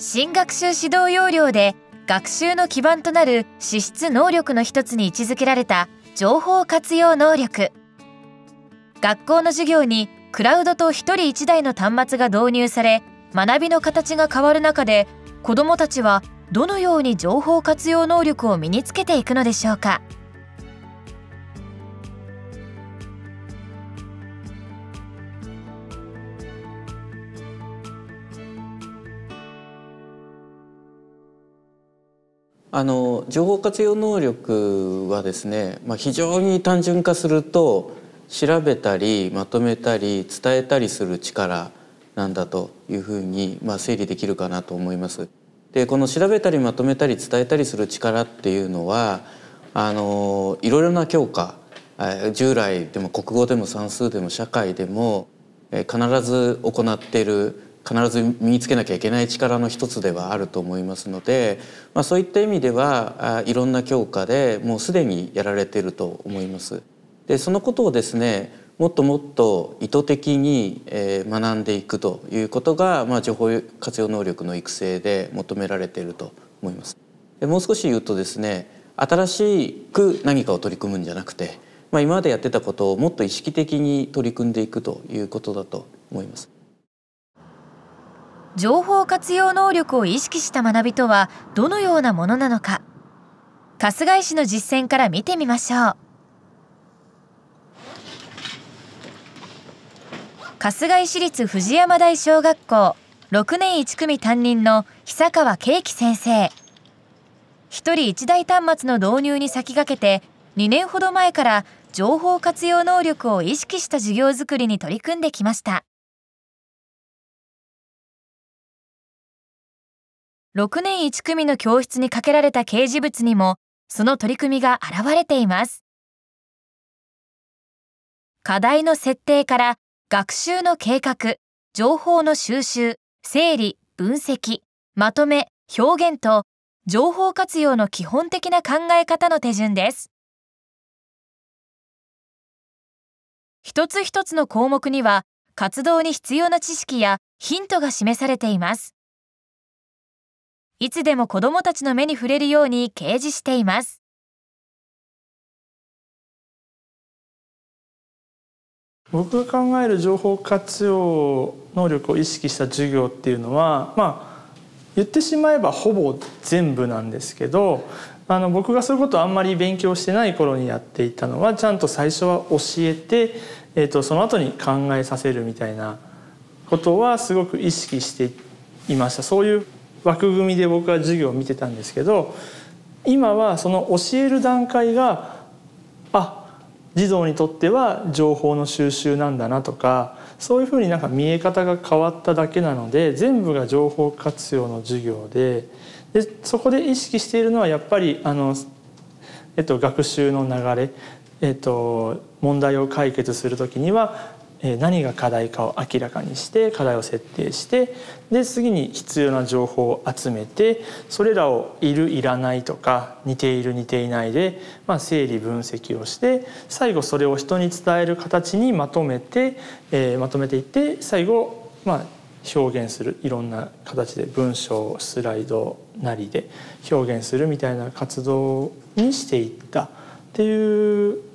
新学習指導要領で学習の基盤となる資質能力の一つに位置づけられた情報活用能力学校の授業にクラウドと1人1台の端末が導入され学びの形が変わる中で子どもたちはどのように情報活用能力を身につけていくのでしょうか。あの情報活用能力はですね、まあ、非常に単純化すると調べたりまとめたり伝えたりする力なんだというふうに、まあ、整理できるかなと思います。でこの調べたりまとめたり伝えたりする力っていうのはあのいろいろな教科従来でも国語でも算数でも社会でも必ず行っている必ず身につけなきゃいけない力の一つではあると思いますので、まあ、そういった意味ではいろんな教科でもうすでにやられていると思います。でそのことをですねもっともっと意図的に学んでいくということが、まあ、情報活用能力の育成で求められていると思います。でもう少し言うとですね新しく何かを取り組むんじゃなくて、まあ、今までやってたことをもっと意識的に取り組んでいくということだと思います。情報活用能力を意識した学びとはどのようなものなのか春日井市の実践から見てみましょう春日井市立藤山台小学校6年1組担任の久川圭樹先生一人一台端末の導入に先駆けて2年ほど前から情報活用能力を意識した授業づくりに取り組んできました6年1組の教室にかけられた掲示物にも、その取り組みが現れています。課題の設定から学習の計画、情報の収集、整理、分析、まとめ、表現と、情報活用の基本的な考え方の手順です。一つ一つの項目には、活動に必要な知識やヒントが示されています。いつでも子供たちの目に触れるように掲示しています。僕が考える情報活用能力を意識した授業っていうのはまあ言ってしまえばほぼ全部なんですけどあの僕がそういうことをあんまり勉強してない頃にやっていたのはちゃんと最初は教えて、えー、とその後に考えさせるみたいなことはすごく意識していましたそういう枠組みで僕は授業を見てたんですけど今はその教える段階があ児童にとっては情報の収集なんだなとかそういうふうになんか見え方が変わっただけなので全部が情報活用の授業ででそこで意識しているのはやっぱりあの、えっと、学習の流れ、えっと、問題を解決する時には何が課題かを明らかにして課題を設定してで次に必要な情報を集めてそれらをいるいらないとか似ている似ていないで、まあ、整理分析をして最後それを人に伝える形にまとめて、えー、まとめていって最後まあ表現するいろんな形で文章スライドなりで表現するみたいな活動にしていったっていう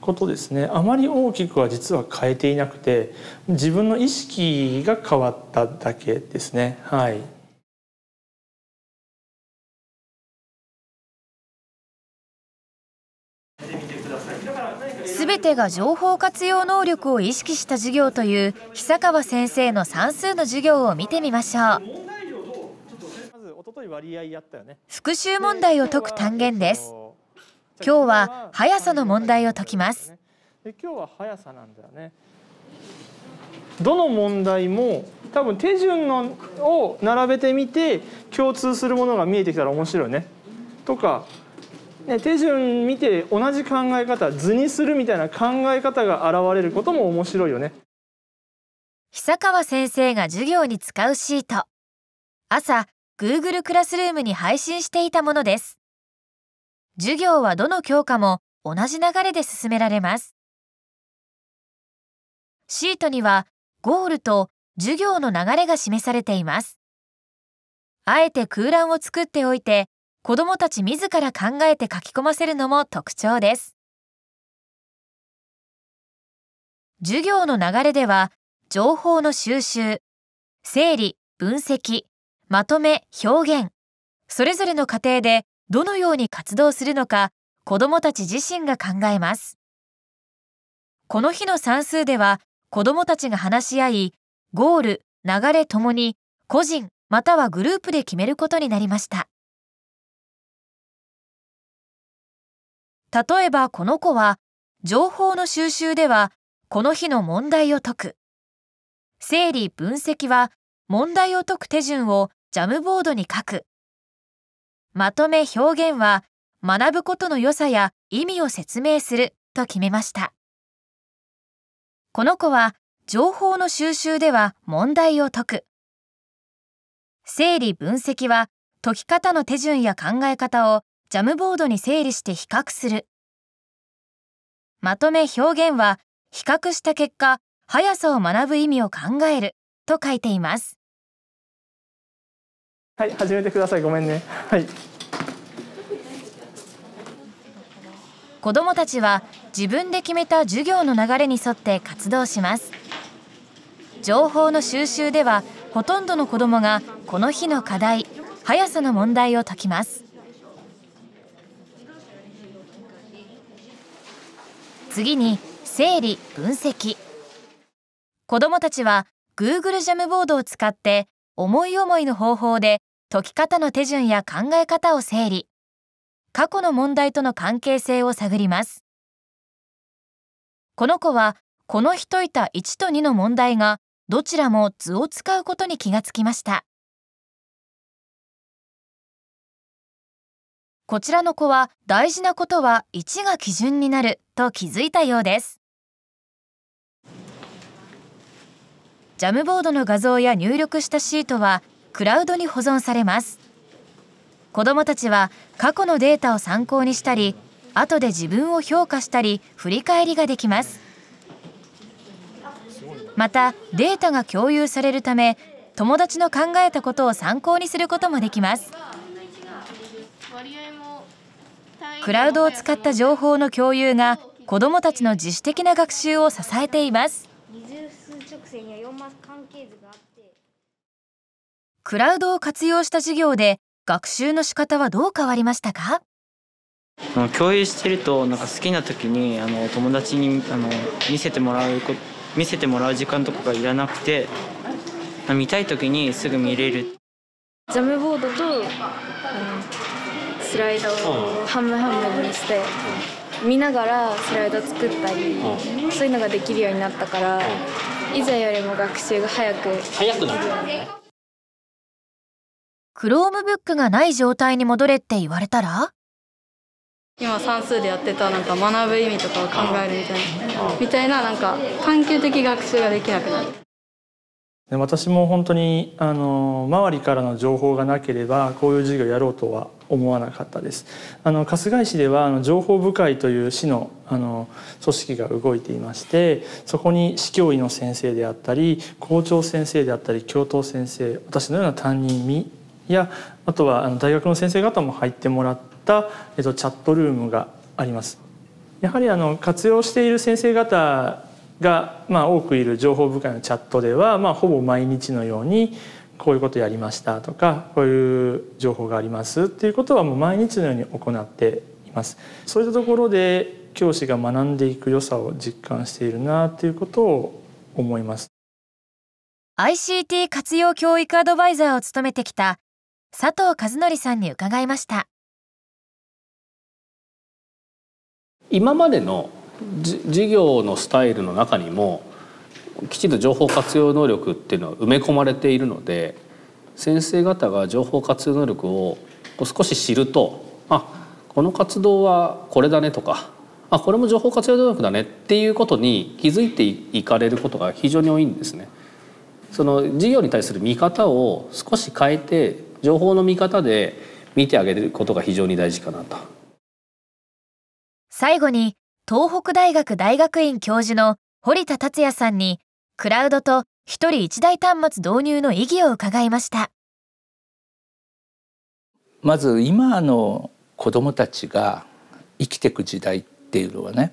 ことですねあまり大きくは実は変えていなくて自分の意識が変わっただけですねはい。全てが情報活用能力を意識した授業という久川先生の算数の授業を見てみましょう復習問題を解く単元です今日は速さの問題を解きます今日は速さなんだよねどの問題も多分手順のを並べてみて共通するものが見えてきたら面白いねとかね、手順見て同じ考え方図にするみたいな考え方が現れることも面白いよね久川先生が授業に使うシート朝 Google クラスルームに配信していたものです授業はどの教科も同じ流れで進められます。シートにはゴールと授業の流れが示されています。あえて空欄を作っておいて、子供たち自ら考えて書き込ませるのも特徴です。授業の流れでは、情報の収集、整理、分析、まとめ、表現、それぞれの過程でどのように活動するのか子どもたち自身が考えます。この日の算数では子どもたちが話し合い、ゴール、流れともに個人またはグループで決めることになりました。例えばこの子は情報の収集ではこの日の問題を解く。整理分析は問題を解く手順をジャムボードに書くまとめ表現は学ぶことの良さや意味を説明すると決めました。この子は情報の収集では問題を解く。整理分析は解き方の手順や考え方をジャムボードに整理して比較する。まとめ表現は比較した結果、速さを学ぶ意味を考えると書いています。はい、始めてください。ごめんね。はい。子どもたちは自分で決めた授業の流れに沿って活動します。情報の収集ではほとんどの子どもがこの日の課題速さの問題を解きます。次に整理分析子どもたちは Google ジャムボードを使って思い思いの方法で解き方の手順や考え方を整理過去の問題との関係性を探りますこの子はこの日解いた1と2の問題がどちらも図を使うことに気がつきましたこちらの子は大事なことは1が基準になると気づいたようですジャムボードの画像や入力したシートはクラウドに保存されます子どもたちは過去のデータを参考にしたり後で自分を評価したり振り返りができますまたデータが共有されるため友達の考えたことを参考にすることもできますクラウドを使った情報の共有が子どもたちの自主的な学習を支えています。クラウドを活用した授業で学習の仕方はどう変わりましたか共有してるとなんか好きな時にあの友達にあの見せてもらう見せてもらう時間とかがいらなくて見たい時にすぐ見れるジャムボードとスライドを半分半分にして見ながらスライド作ったりそういうのができるようになったから以前よりも学習が早く早くなるクロームブックがない状態に戻れって言われたら今算数でやってたなんか学ぶ意味とかを考えるみたいなみたいななんか探究的学習ができなくなる。私も本当にあの周りからの情報がなければこういう授業やろうとは思わなかったですあの春日井市ではあの情報部会という市のあの組織が動いていましてそこに市教委の先生であったり校長先生であったり教頭先生私のような担任にやあとは大学の先生方も入ってもらった、えっと、チャットルームがあります。やはりあの活用している先生方が、まあ、多くいる情報部会のチャットでは、まあ、ほぼ毎日のようにこういうことやりましたとかこういう情報がありますっていうことはもう毎日のように行っています。そういったところで教師が学んでいく良さを実感しているなということを思います。ICT 活用教育アドバイザーを務めてきた佐藤和則さんに伺いました今までの事業のスタイルの中にもきちんと情報活用能力っていうのは埋め込まれているので先生方が情報活用能力を少し知るとあこの活動はこれだねとかあこれも情報活用能力だねっていうことに気づいていかれることが非常に多いんですね。その事業に対する見方を少し変えて情報の見方で見てあげることが非常に大事かなと最後に東北大学大学院教授の堀田達也さんにクラウドと一人一台端末導入の意義を伺いましたまず今の子どもたちが生きていく時代っていうのはね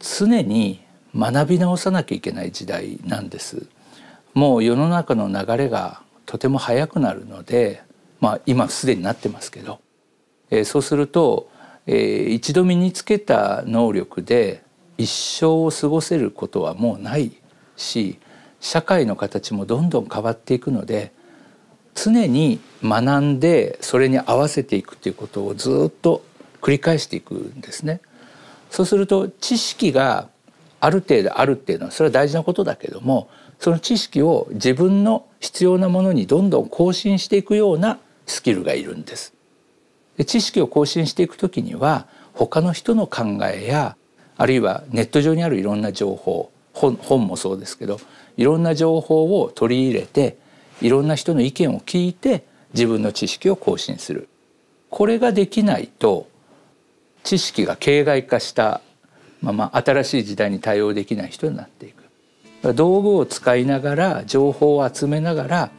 常に学び直さなきゃいけない時代なんですもう世の中の流れがとても速くなるので、まあ、今すでになってますけど、えー、そうすると、えー、一度身につけた能力で一生を過ごせることはもうないし社会の形もどんどん変わっていくので常に学んでそれに合わせていくということをずっと繰り返していくんですね。そうすると知識がある程度あるっていうのはそれは大事なことだけどもその知識を自分の必要なものにどんどん更新していくようなスキルがいるんです。で知識を更新していく時には他の人の考えやあるいはネット上にあるいろんな情報本本もそうですけどいろんな情報を取り入れていろんな人の意見を聞いて自分の知識を更新するこれができないと知識が形骸化したまま新しい時代に対応できない人になっていく。道具を使いながら情報を集めながら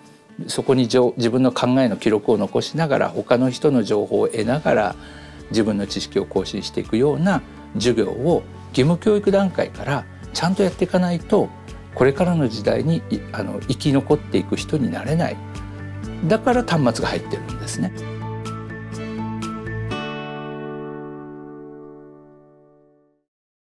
そこに自分の考えの記録を残しながら他の人の情報を得ながら自分の知識を更新していくような授業を義務教育段階からちゃんとやっていかないとこれからの時代にあの生き残っていく人になれないだから端末が入ってるんですね。